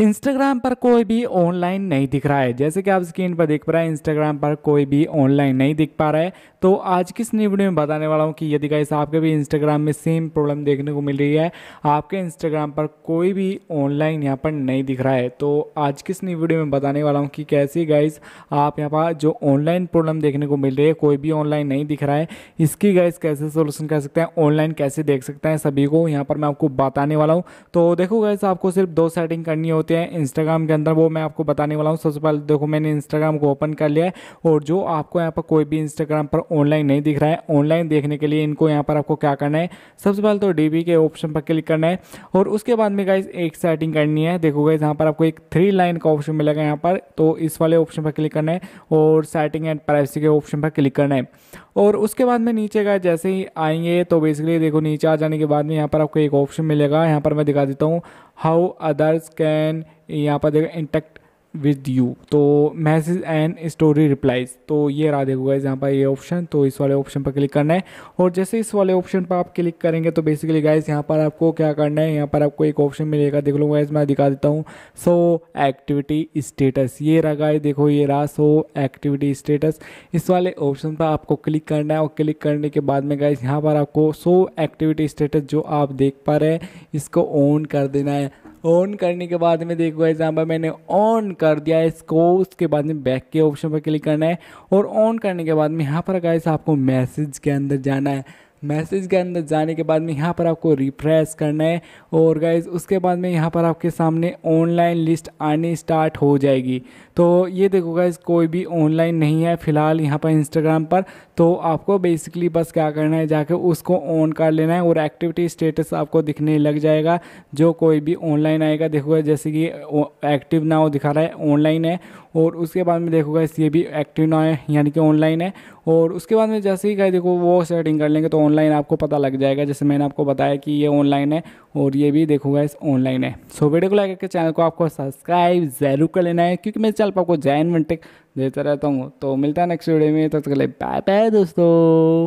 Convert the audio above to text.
Instagram पर कोई भी ऑनलाइन नहीं दिख रहा है जैसे कि आप स्क्रीन पर देख पा रहे हैं इंस्टाग्राम पर कोई भी ऑनलाइन नहीं दिख पा रहा है तो आज किस नई वीडियो में बताने वाला हूँ कि यदि गाइस आपके भी इंस्टाग्राम में सेम प्रॉब्लम देखने को मिल रही है आपके इंस्टाग्राम पर कोई भी ऑनलाइन यहाँ पर नहीं दिख रहा है तो आज किस नई वीडियो में बताने वाला हूँ कि कैसे गाइस आप यहाँ पर जो ऑनलाइन प्रॉब्लम देखने को मिल रही है कोई भी ऑनलाइन नहीं दिख रहा है इसकी गाइस कैसे सोल्यूशन कर सकते हैं ऑनलाइन कैसे देख सकते हैं सभी को यहाँ पर मैं आपको बताने वाला हूँ तो देखो गाइस आपको सिर्फ दो सेटिंग करनी होती होते हैं इंस्टाग्राम के अंदर वो मैं आपको बताने वाला हूँ सबसे पहले देखो मैंने इंस्टाग्राम को ओपन कर लिया है और जो आपको यहाँ पर कोई भी इंस्टाग्राम पर ऑनलाइन नहीं दिख रहा है ऑनलाइन देखने के लिए इनको यहाँ पर आपको क्या करना है सबसे पहले तो डी के ऑप्शन पर क्लिक करना है और उसके बाद में गाइज एक सेटिंग करनी है देखो गाइज यहाँ पर आपको एक थ्री लाइन का ऑप्शन मिलेगा यहाँ पर तो इस वाले ऑप्शन पर क्लिक करना है और सेटिंग एंड प्राइवेसी के ऑप्शन पर क्लिक करना है और उसके बाद में नीचे का जैसे ही आएंगे तो बेसिकली देखो नीचे आ जाने के बाद में यहाँ पर आपको एक ऑप्शन मिलेगा यहाँ पर मैं दिखा देता हूँ how others can यहाँ पर देखो इंटरेक्ट विद यू तो मैसेज एंड स्टोरी रिप्लाइज तो ये रहा देखो गाइज यहाँ पर ये ऑप्शन तो इस वाले ऑप्शन पर क्लिक करना है और जैसे इस वाले ऑप्शन पर आप क्लिक करेंगे तो बेसिकली गाइज यहाँ पर आपको क्या करना है यहाँ पर आपको एक ऑप्शन मिलेगा देख लो गाइज मैं दिखा देता हूँ सो एक्टिविटी स्टेटस ये रहा गाइज देखो ये रहा सो एक्टिविटी स्टेटस इस वाले ऑप्शन पर आपको क्लिक करना है और क्लिक करने के बाद में गाइज यहाँ पर आपको सो एक्टिविटी स्टेटस जो आप देख पा रहे हैं इसको ऑन कर देना है ऑन करने के बाद में देखो एग्जाम्पल पर मैंने ऑन कर दिया है इसको उसके बाद में बैक के ऑप्शन पर क्लिक करना है और ऑन करने के बाद में यहाँ पर गाइस आपको मैसेज के अंदर जाना है मैसेज के अंदर जाने के बाद में यहाँ पर आपको रिफ्रेश करना है और गाइज उसके बाद में यहाँ पर आपके सामने ऑनलाइन लिस्ट आनी स्टार्ट हो जाएगी तो ये देखो गाइज कोई भी ऑनलाइन नहीं है फ़िलहाल यहाँ पर इंस्टाग्राम पर तो आपको बेसिकली बस क्या करना है जाके उसको ऑन कर लेना है और एक्टिविटी स्टेटस आपको दिखने लग जाएगा जो कोई भी ऑनलाइन आएगा देखोगे जैसे कि एक्टिव ना हो दिखा रहा है ऑनलाइन है और उसके बाद में देखोगा ये भी एक्टिव ना है यानी कि ऑनलाइन है और उसके बाद में जैसे ही गाइज देखो वो सेटिंग कर लेंगे तो ऑनलाइन ऑनलाइन आपको पता लग जाएगा जैसे मैंने आपको बताया कि ये ऑनलाइन है और ये भी देखूंगा इस ऑनलाइन है सो वीडियो को लाइक करके चैनल को आपको सब्सक्राइब जरूर कर लेना है क्योंकि मैं चल पर आपको जैन वन देता रहता हूँ तो मिलता है नेक्स्ट वीडियो में तब तक बाय बाय दोस्तों